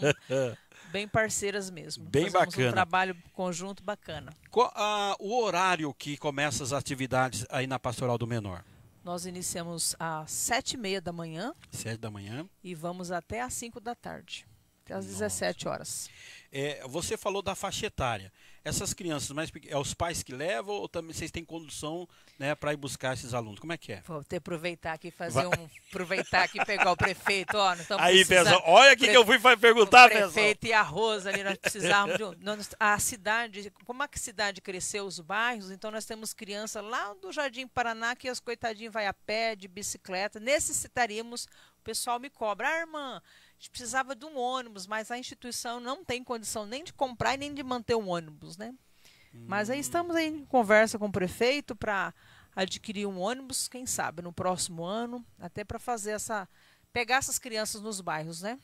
bem parceiras mesmo. Bem Fazemos bacana. um trabalho conjunto bacana. Qual, ah, o horário que começa as atividades aí na Pastoral do Menor? Nós iniciamos às sete e meia da manhã. Sete da manhã. E vamos até às cinco da tarde até às Nossa. 17 horas. É, você falou da faixa etária. Essas crianças mais é os pais que levam ou também vocês têm condução né, para ir buscar esses alunos? Como é que é? Vou ter aproveitar aqui fazer Vai. um aproveitar aqui pegar o prefeito, ó, Aí, pessoal, olha o que, eu fui perguntar, pessoal. O prefeito pessoal. e a Rosa ali nós precisávamos de um, nós, a cidade, como a cidade cresceu os bairros, então nós temos criança lá do Jardim Paraná que as coitadinhas vai a pé, de bicicleta. Necessitaríamos, o pessoal me cobra, ah, irmã, gente precisava de um ônibus, mas a instituição não tem condição nem de comprar e nem de manter um ônibus, né? Hum. Mas aí hum. estamos aí em conversa com o prefeito para adquirir um ônibus, quem sabe, no próximo ano, até para fazer essa. pegar essas crianças nos bairros, né?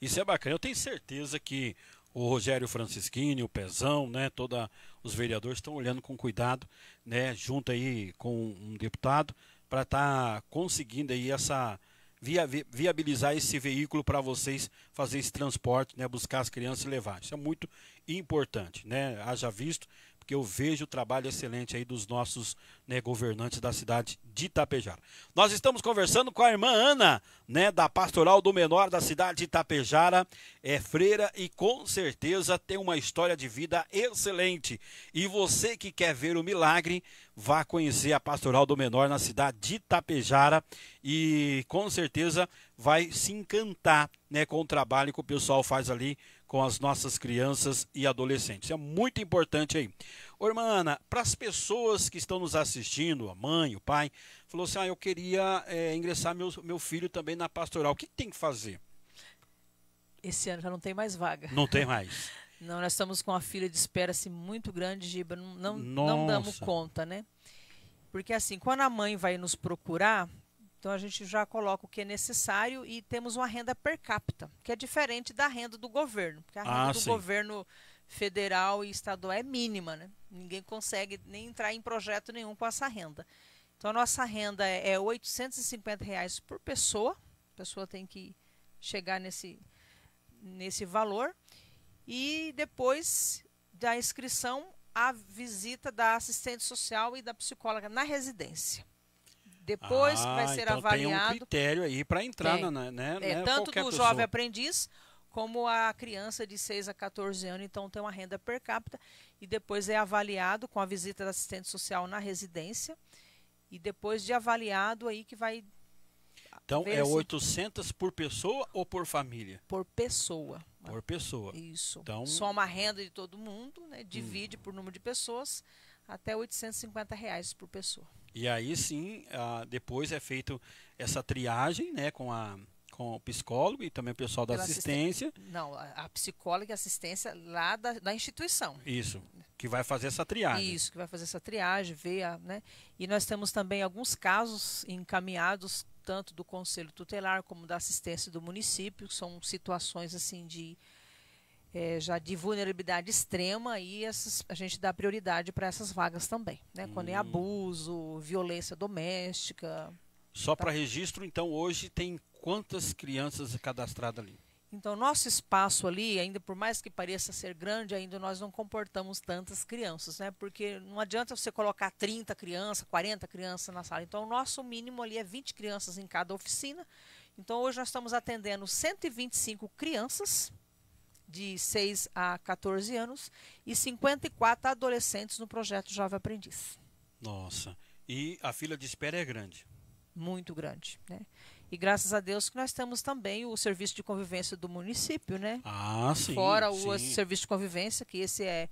Isso é bacana. Eu tenho certeza que o Rogério Francisquini, o Pezão, né, toda os vereadores estão olhando com cuidado, né, junto aí com um deputado para estar tá conseguindo aí essa via, viabilizar esse veículo para vocês fazer esse transporte, né, buscar as crianças e levar. Isso é muito importante, né? Haja visto, porque eu vejo o trabalho excelente aí dos nossos né, governantes da cidade de Itapejara. Nós estamos conversando com a irmã Ana, né, da Pastoral do Menor da cidade de Itapejara, é freira e com certeza tem uma história de vida excelente. E você que quer ver o milagre, vá conhecer a Pastoral do Menor na cidade de Itapejara e com certeza vai se encantar, né, com o trabalho que o pessoal faz ali com as nossas crianças e adolescentes. É muito importante aí. Ô, irmã Ana, para as pessoas que estão nos assistindo, a mãe, o pai, falou assim: ah, eu queria é, ingressar meu, meu filho também na pastoral. O que, tem que fazer? Esse ano já não tem mais vaga. Não tem [laughs] mais. Não, nós estamos com uma fila de espera assim, muito grande, Giba. Não, não damos conta, né? Porque assim, quando a mãe vai nos procurar, então a gente já coloca o que é necessário e temos uma renda per capita, que é diferente da renda do governo. Porque a renda ah, do sim. governo federal e estadual é mínima, né? Ninguém consegue nem entrar em projeto nenhum com essa renda. Então a nossa renda é R$ é 850 reais por pessoa. A pessoa tem que chegar nesse, nesse valor. E depois da inscrição, a visita da assistente social e da psicóloga na residência. Depois ah, que vai ah, ser então avaliado. Tem um critério aí para entrar, tem. na, né? É, né tanto do jovem aprendiz como a criança de 6 a 14 anos, então, tem uma renda per capita, e depois é avaliado com a visita da assistente social na residência, e depois de avaliado aí que vai. Então, é 800 por pessoa ou por família? Por pessoa. Por pessoa. Isso. Então... Soma a renda de todo mundo, né? divide hum. por número de pessoas, até 850 reais por pessoa. E aí sim, ah, depois é feito essa triagem né, com a com o psicólogo e também o pessoal da assistência. Não, a psicóloga e assistência lá da, da, instituição. Isso, que vai fazer essa triagem. Isso, que vai fazer essa triagem, ver, a, né? E nós temos também alguns casos encaminhados tanto do conselho tutelar como da assistência do município, que são situações assim de é, já de vulnerabilidade extrema e essas, a gente dá prioridade para essas vagas também, né? Quando é hum. é abuso, violência doméstica. Só tá. para registro, então hoje tem quantas crianças é cadastradas ali? Então, nosso espaço ali, ainda por mais que pareça ser grande, ainda nós não comportamos tantas crianças, né? Porque não adianta você colocar 30 crianças, 40 crianças na sala. Então, o nosso mínimo ali é 20 crianças em cada oficina. Então, hoje nós estamos atendendo 125 crianças de 6 a 14 anos e 54 adolescentes no projeto Jovem Aprendiz. Nossa, e a fila de espera é grande. Muito grande, né? E graças a Deus que nós temos também o serviço de convivência do município, né? Ah, sim. Fora o sim. serviço de convivência, que esse é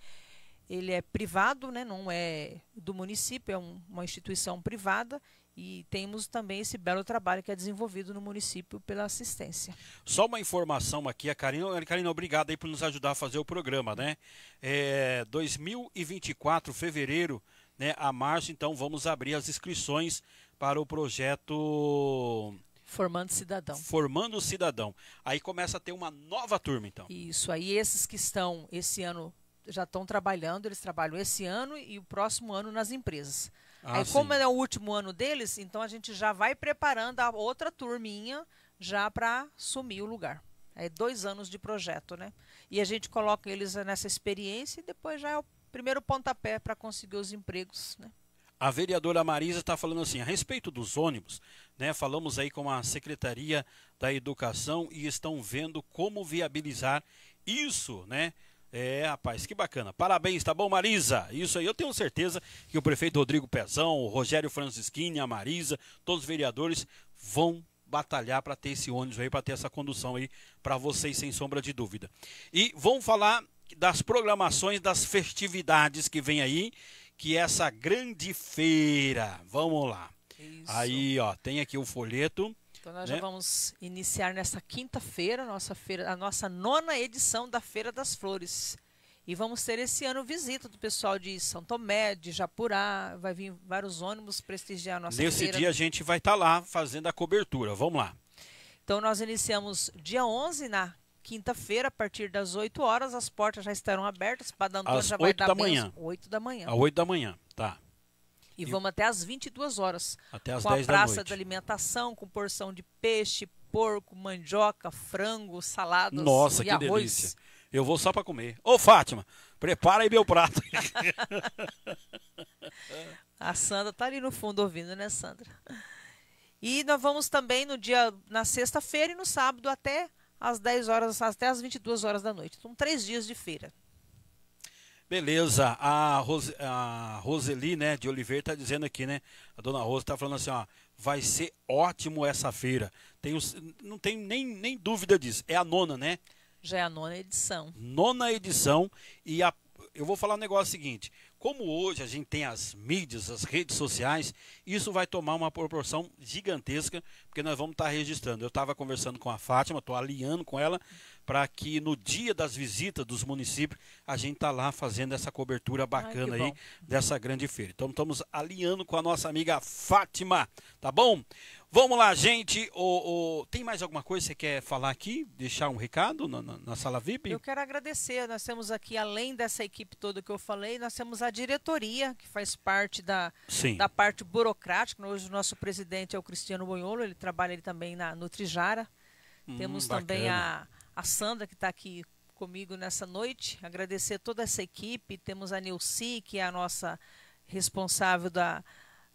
ele é privado, né? Não é do município, é um, uma instituição privada e temos também esse belo trabalho que é desenvolvido no município pela assistência. Só uma informação aqui, a Karina, Karina obrigada aí por nos ajudar a fazer o programa, né? É, 2024, fevereiro, né, a março, então vamos abrir as inscrições para o projeto Formando cidadão. Formando cidadão. Aí começa a ter uma nova turma, então. Isso. Aí esses que estão esse ano já estão trabalhando, eles trabalham esse ano e o próximo ano nas empresas. Ah, aí, sim. como é o último ano deles, então a gente já vai preparando a outra turminha já para assumir o lugar. É dois anos de projeto, né? E a gente coloca eles nessa experiência e depois já é o primeiro pontapé para conseguir os empregos, né? a vereadora Marisa está falando assim, a respeito dos ônibus, né, falamos aí com a Secretaria da Educação e estão vendo como viabilizar isso, né? É, rapaz, que bacana. Parabéns, tá bom, Marisa? Isso aí, eu tenho certeza que o prefeito Rodrigo Pezão, o Rogério Francisquini, a Marisa, todos os vereadores vão batalhar para ter esse ônibus aí, para ter essa condução aí para vocês, sem sombra de dúvida. E vamos falar das programações das festividades que vem aí que essa grande feira. Vamos lá. Isso. Aí, ó, tem aqui o folheto. Então nós né? já vamos iniciar nesta quinta-feira, nossa feira, a nossa nona edição da Feira das Flores. E vamos ter esse ano visita do pessoal de São Tomé, de Japurá, vai vir vários ônibus prestigiar a nossa Nesse feira. dia a gente vai estar tá lá fazendo a cobertura. Vamos lá. Então nós iniciamos dia 11 na quinta-feira, a partir das 8 horas, as portas já estarão abertas. para dar às já vai dar da manhã. 8 da manhã. Às 8 da manhã, tá. E, e vamos até às 22 horas. Até às com 10 a praça da noite. de alimentação, com porção de peixe, porco, mandioca, frango, saladas Nossa, e que arroz. delícia. Eu vou só para comer. Ô, Fátima, prepara aí meu prato. [laughs] a Sandra tá ali no fundo ouvindo, né, Sandra? E nós vamos também no dia na sexta-feira e no sábado até às 10 horas, até às 22 horas da noite. Então, três dias de feira. Beleza, a, Rose, a Roseli, né, de Oliveira, está dizendo aqui, né, a dona Rosa está falando assim, ó, vai ser ótimo essa feira, tem não tem nem, nem dúvida disso, é a nona, né? Já é a nona edição. Nona edição, e a, eu vou falar um negócio seguinte, como hoje a gente tem as mídias, as redes sociais, isso vai tomar uma proporção gigantesca, porque nós vamos estar registrando. Eu estava conversando com a Fátima, estou alinhando com ela, para que no dia das visitas dos municípios, a gente está lá fazendo essa cobertura bacana Ai, aí dessa grande feira. Então estamos alinhando com a nossa amiga Fátima, tá bom? Vamos lá, gente. O, o, Tem mais alguma coisa que você quer falar aqui? Deixar um recado na, na, na, sala VIP? Eu quero agradecer. Nós temos aqui, além dessa equipe toda que eu falei, nós temos a diretoria, que faz parte da, da parte burocrática. Hoje o nosso presidente é o Cristiano Boiolo, ele trabalha ele também na, no Trijara. Hum, temos também a, a Sandra, que está aqui comigo nessa noite. Agradecer toda essa equipe. Temos a Nilce que é a nossa responsável da,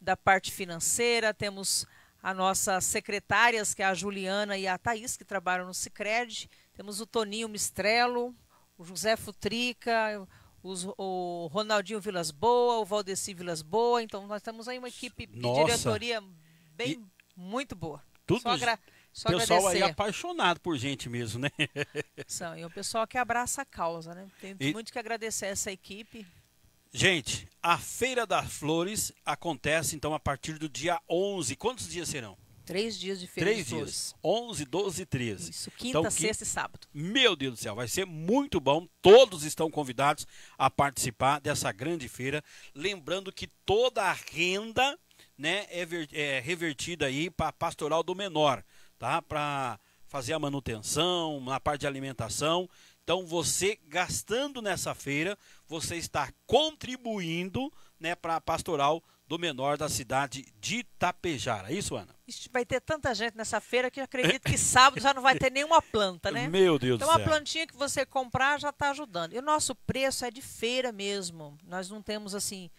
da parte financeira. Temos a nossas secretárias, que é a Juliana e a Thaís, que trabalham no Cicred. Temos o Toninho Mistrello, o José Futrica, os, o Ronaldinho Vilas Boa, o Valdeci Vilas Boa. Então, nós temos aí uma equipe de diretoria bem e muito boa. Tudo isso. O pessoal agradecer. aí apaixonado por gente mesmo, né? São, e o pessoal que abraça a causa, né? Tem e... muito que agradecer a essa equipe. Gente, a Feira das Flores acontece então a partir do dia 11. Quantos dias serão? Três dias de feira Três de flores. dias. 11, 12 e 13. Isso, quinta, então, sexta e sábado. Meu Deus do céu, vai ser muito bom. Todos estão convidados a participar dessa grande feira. Lembrando que toda a renda né, é, ver, é revertida aí para a pastoral do menor, tá? Para fazer a manutenção, na parte de alimentação. Então você gastando nessa feira, você está contribuindo né, para a pastoral do menor da cidade de Itapejara. É isso, Ana? Vai ter tanta gente nessa feira que eu acredito que sábado já não vai ter nenhuma planta, né? Meu Deus então, do céu. Então, a plantinha que você comprar já está ajudando. E o nosso preço é de feira mesmo. Nós não temos, assim,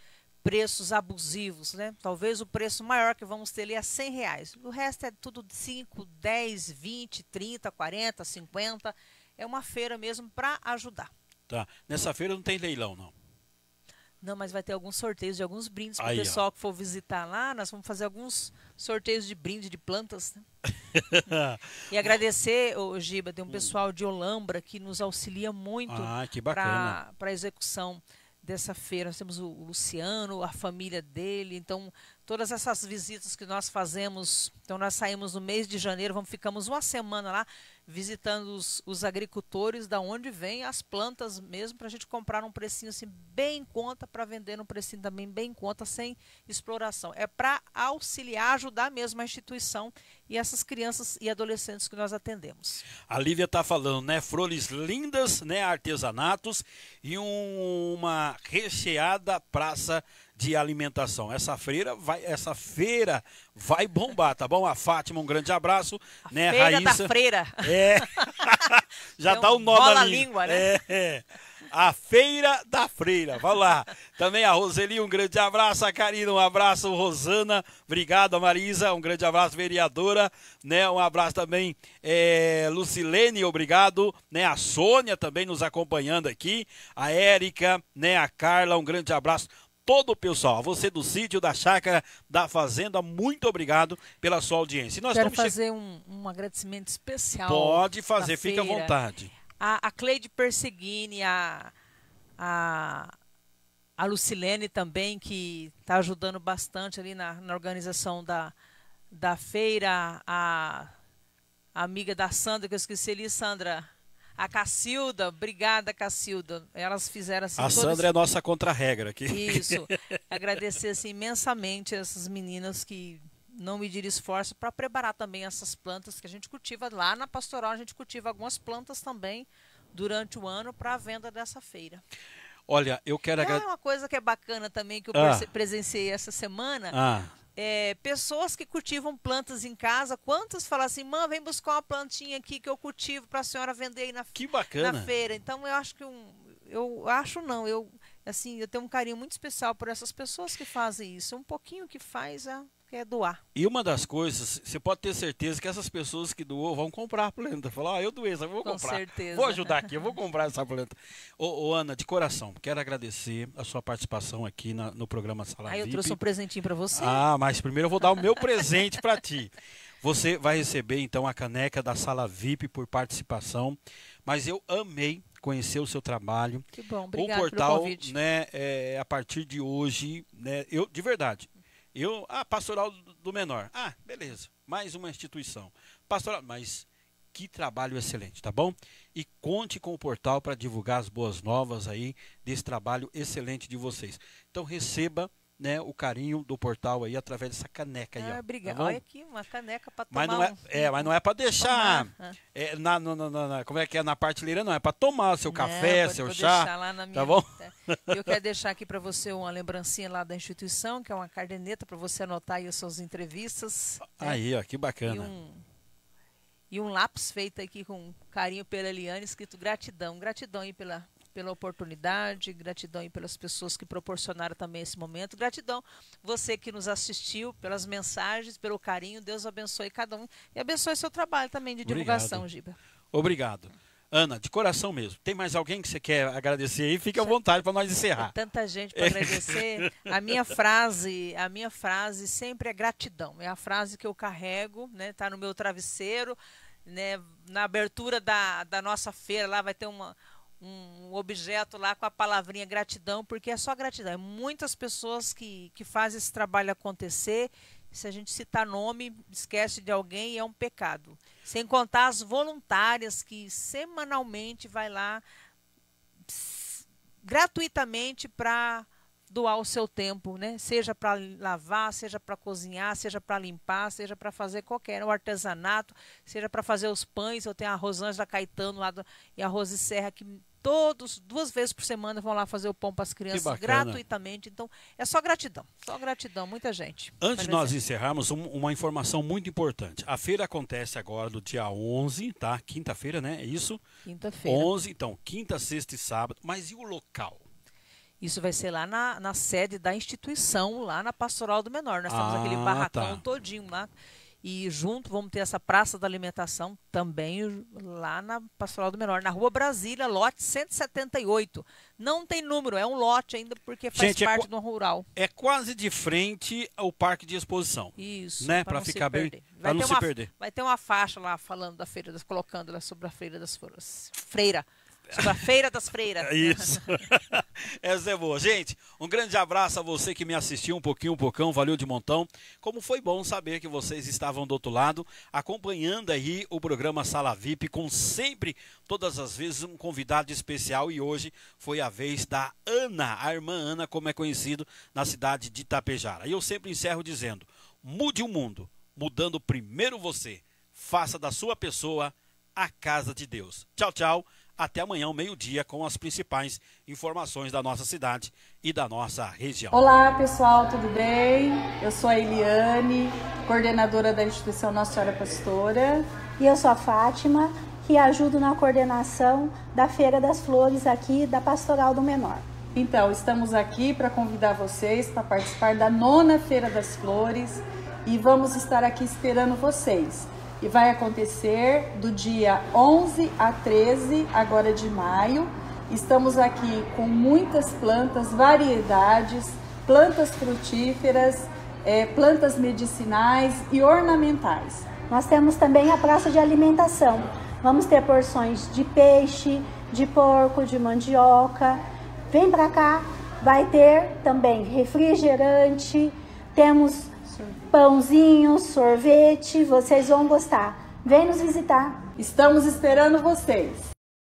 preços abusivos, né? Talvez o preço maior que vamos ter ali é 100 reais. O resto é tudo 5, 10, 20, 30, 40, 50 é uma feira mesmo para ajudar. Tá. Nessa feira não tem leilão, não. Não, mas vai ter alguns sorteios de alguns brindes para o pessoal ó. que for visitar lá. Nós vamos fazer alguns sorteios de brinde de plantas. Né? [laughs] e agradecer, o Giba, tem um pessoal de Olambra que nos auxilia muito ah, para a execução dessa feira. Nós temos o Luciano, a família dele. Então, todas essas visitas que nós fazemos. Então, nós saímos no mês de janeiro, vamos ficamos uma semana lá visitando os, os agricultores da onde vêm as plantas mesmo, para a gente comprar um precinho assim bem em conta, para vender um precinho também bem em conta, sem exploração. É para auxiliar, ajudar mesmo a instituição e essas crianças e adolescentes que nós atendemos. A Lívia está falando, né? Flores lindas, né? Artesanatos e um, uma recheada praça de alimentação. Essa feira vai, essa feira vai bombar, tá bom? A Fátima, um grande abraço, a né, feira Raíssa? Da freira. É. [laughs] Já então, dá um nó na língua, língua né? É, é. A Feira da Freira, vai lá. Também a Roseli, um grande abraço. A Karina, um abraço. Rosana, obrigado. A Marisa, um grande abraço. Vereadora, né? Um abraço também. É, Lucilene, obrigado. Né? A Sônia também nos acompanhando aqui. A Érica, né? A Carla, um grande abraço todo o pessoal, você do sítio, da chácara, da fazenda, muito obrigado pela sua audiência. nós Quero fazer che... um, um, agradecimento especial. Pode fazer, fique à vontade. A, a Cleide Perseguini, a, a, a Lucilene também, que está ajudando bastante ali na, na organização da, da feira, a, a amiga da Sandra, que eu esqueci ali, Sandra a Cacilda, obrigada, Cacilda. Elas fizeram assim. A todas... Sandra é a nossa contra-regra aqui. Isso. [laughs] Agradecer assim, imensamente essas meninas que não medir esforço para preparar também essas plantas que a gente cultiva lá na pastoral. A gente cultiva algumas plantas também durante o ano para a venda dessa feira. Olha, eu quero agradecer. É uma coisa que é bacana também que eu ah. presenciei essa semana. Ah é, pessoas que cultivam plantas em casa, quantas falam assim, mãe, vem buscar uma plantinha aqui que eu cultivo para a senhora vender aí na, que bacana. na feira. Então eu acho que um, eu acho não, eu assim, eu tenho um carinho muito especial por essas pessoas que fazem isso. Um pouquinho que faz a é é doar. E uma das coisas, você pode ter certeza que essas pessoas que doou vão comprar a planta. Falar, ah, eu doei, eu vou Com comprar. Certeza. Vou ajudar aqui, eu vou comprar essa planta. Ô, ô, Ana, de coração, quero agradecer a sua participação aqui na, no programa Sala Ah, eu trouxe um presentinho para você. Ah, mas primeiro eu vou dar o meu presente para ti. Você vai receber então a caneca da Sala VIP por participação. Mas eu amei conhecer o seu trabalho. Que bom, obrigado O portal, né, é, a partir de hoje, né, eu de verdade, eu, ah, pastoral do menor. Ah, beleza. Mais uma instituição. Pastoral, mas que trabalho excelente, tá bom? E conte com o portal para divulgar as boas novas aí desse trabalho excelente de vocês. Então receba né, o carinho do portal aí através dessa caneca ah, aí. Tá Olha aqui, uma caneca para tomar. Mas não é, um... é, mas não é para deixar ah. é, na, na, na, na, como é que é na partilheira não é para tomar seu café, não, seu chá. Deixar lá na tá minha, tá bom? Eu quero deixar aqui para você uma lembrancinha lá da instituição, que é uma cardeneta para você anotar aí as suas entrevistas. Né? Aí, ó, que bacana. E um, e um lápis feito aqui com carinho pela Eliane, escrito gratidão, gratidão aí pela pela oportunidade, gratidão e pelas pessoas que proporcionaram também esse momento. Gratidão você que nos assistiu, pelas mensagens, pelo carinho. Deus abençoe cada um e abençoe seu trabalho também de divulgação, Obrigado. Giba. Obrigado. Ana, de coração mesmo. Tem mais alguém que você quer agradecer aí? Fique à vontade para nós encerrar. Tem tanta gente para agradecer. [laughs] a minha frase, a minha frase sempre é gratidão. É a frase que eu carrego, né? Tá no meu travesseiro, né? Na abertura da, da nossa feira lá vai ter uma um objeto lá com a palavrinha gratidão, porque é só gratidão. É muitas pessoas que, que fazem esse trabalho acontecer. Se a gente citar nome, esquece de alguém, é um pecado. Sem contar as voluntárias que semanalmente vai lá gratuitamente para doar o seu tempo, né? Seja para lavar, seja para cozinhar, seja para limpar, seja para fazer qualquer um artesanato, seja para fazer os pães. Eu tenho a Rosângela Caetano lá do, e a Rose Serra que todos duas vezes por semana vão lá fazer o pão para as crianças gratuitamente. Então é só gratidão, só gratidão, muita gente. Antes de nós é encerrarmos um, uma informação muito importante. A feira acontece agora do dia 11, tá? Quinta-feira, né? É isso? Quinta-feira. 11, então, quinta, sexta e sábado. Mas e o local? Isso vai ser lá na, na sede da instituição, lá na Pastoral do Menor. Nós temos ah, aquele barracão tá. todinho lá. E junto vamos ter essa Praça da Alimentação também lá na Pastoral do Menor, na Rua Brasília, lote 178. Não tem número, é um lote ainda porque faz Gente, é parte é, do rural. É quase de frente ao parque de exposição. Isso, né? para ficar bem, para não se uma, perder. Vai ter uma faixa lá falando da feira das colocando lá sobre a feira das Freira, Sobre a feira das freiras. Né? [laughs] Isso. [laughs] Essa é boa. Gente, um grande abraço a você que me assistiu um pouquinho, um pocão, valeu de montão. Como foi bom saber que vocês estavam do outro lado, acompanhando aí o programa Sala VIP, com sempre, todas as vezes, um convidado especial. E hoje foi a vez da Ana, a irmã Ana, como é conhecido na cidade de Itapejara. E eu sempre encerro dizendo: mude o mundo, mudando primeiro você. Faça da sua pessoa a casa de Deus. Tchau, tchau até amanhã, ao meio-dia, com as principais informações da nossa cidade e da nossa região. Olá, pessoal, tudo bem? Eu sou a Eliane, coordenadora da Instituição Nossa Senhora Pastora. E eu sou a Fátima, que ajudo na coordenação da Feira das Flores aqui da Pastoral do Menor. Então, estamos aqui para convidar vocês para participar da nona Feira das Flores e vamos estar aqui esperando vocês e vai acontecer do dia 11 a 13 agora de maio. Estamos aqui com muitas plantas, variedades, plantas frutíferas, é, plantas medicinais e ornamentais. Nós temos também a praça de alimentação. Vamos ter porções de peixe, de porco, de mandioca. Vem para cá, vai ter também refrigerante, temos pãozinho, sorvete, vocês vão gostar. Vem nos visitar. Estamos esperando vocês.